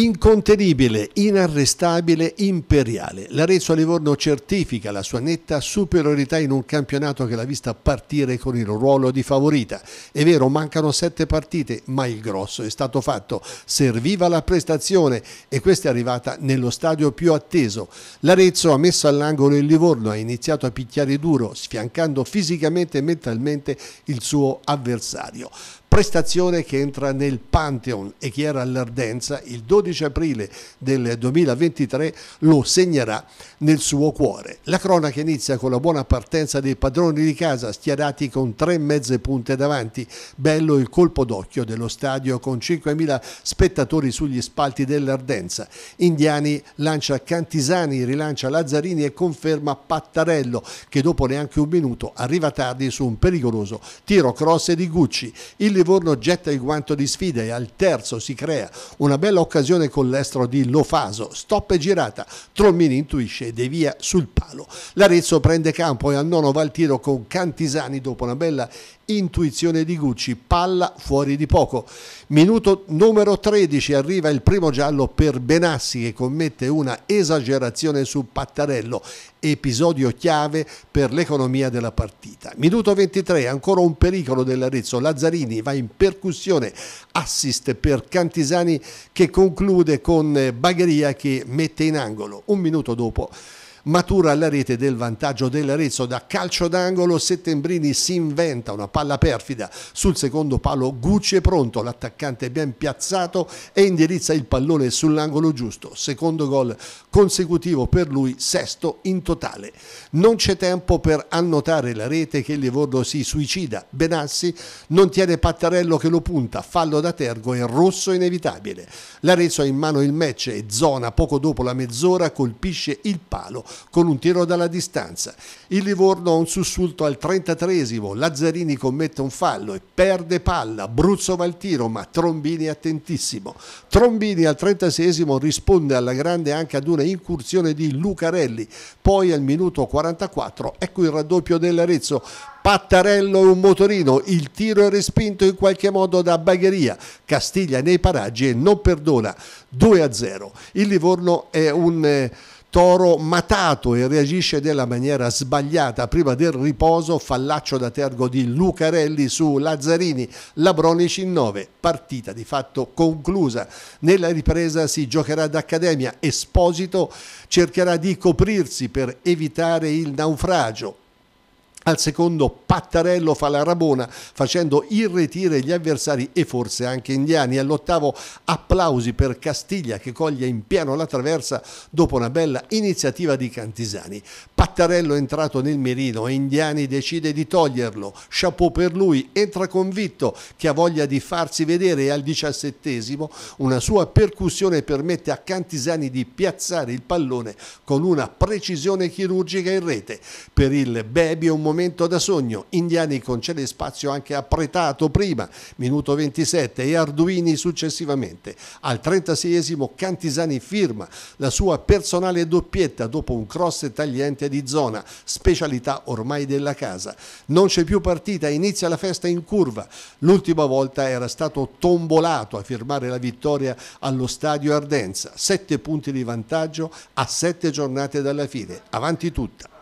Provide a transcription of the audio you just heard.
Incontenibile, inarrestabile, imperiale. L'Arezzo a Livorno certifica la sua netta superiorità in un campionato che l'ha vista partire con il ruolo di favorita. È vero, mancano sette partite, ma il grosso è stato fatto. Serviva la prestazione e questa è arrivata nello stadio più atteso. L'Arezzo ha messo all'angolo il Livorno, ha iniziato a picchiare duro, sfiancando fisicamente e mentalmente il suo avversario prestazione che entra nel Pantheon e che era all'ardenza il 12 aprile del 2023 lo segnerà nel suo cuore. La cronaca inizia con la buona partenza dei padroni di casa schierati con tre mezze punte davanti, bello il colpo d'occhio dello stadio con 5.000 spettatori sugli spalti dell'ardenza. Indiani lancia Cantisani, rilancia Lazzarini e conferma Pattarello che dopo neanche un minuto arriva tardi su un pericoloso tiro cross di Gucci. Il Livorno getta il guanto di sfida e al terzo si crea una bella occasione con l'estero di Lofaso, stop e girata, Trommini intuisce e devia sul palo. L'Arezzo prende campo e al nono va il tiro con Cantisani dopo una bella intuizione di Gucci, palla fuori di poco. Minuto numero 13 arriva il primo giallo per Benassi che commette una esagerazione su Pattarello, episodio chiave per l'economia della partita. Minuto 23, ancora un pericolo dell'Arezzo, Lazzarini va in percussione, assist per Cantisani che conclude con Bagheria che mette in angolo. Un minuto dopo matura alla rete del vantaggio dell'Arezzo. Da calcio d'angolo Settembrini si inventa una palla perfida sul secondo palo Gucci è pronto, l'attaccante è ben piazzato e indirizza il pallone sull'angolo giusto. Secondo gol consecutivo per lui, sesto in totale. Non c'è tempo per annotare la rete che Livorno si suicida. Benassi non tiene Pattarello che lo punta, fallo da Tergo e rosso inevitabile. L'Arezzo ha in mano il match e Zona poco dopo la mezz'ora colpisce il palo con un tiro dalla distanza. Il Livorno ha un sussulto al 33esimo, Lazzarini commette un fallo e perde palla, Bruzzo va al tiro ma Trombini è attentissimo. Trombini al 36esimo risponde alla grande anche ad una incursione di Lucarelli, poi al minuto 44 ecco il raddoppio dell'Arezzo, Pattarello e un motorino, il tiro è respinto in qualche modo da Bagheria, Castiglia nei paraggi e non perdona 2 0. Il Livorno è un... Eh, toro matato e reagisce della maniera sbagliata prima del riposo, fallaccio da tergo di Lucarelli su Lazzarini, Labroni 9, partita di fatto conclusa. Nella ripresa si giocherà d'Accademia, Esposito cercherà di coprirsi per evitare il naufragio, al secondo Pattarello fa la Rabona facendo irretire gli avversari e forse anche indiani. All'ottavo applausi per Castiglia che coglie in piano la traversa dopo una bella iniziativa di Cantisani. Pattarello è entrato nel mirino e Indiani decide di toglierlo. Chapeau per lui, entra convitto che ha voglia di farsi vedere e al diciassettesimo una sua percussione permette a Cantisani di piazzare il pallone con una precisione chirurgica in rete. Per il Bebi è un momento momento da sogno, Indiani concede spazio anche a Pretato prima, minuto 27 e Arduini successivamente. Al 36esimo Cantisani firma la sua personale doppietta dopo un cross tagliente di zona, specialità ormai della casa. Non c'è più partita, inizia la festa in curva. L'ultima volta era stato tombolato a firmare la vittoria allo stadio Ardenza, sette punti di vantaggio a sette giornate dalla fine, avanti tutta.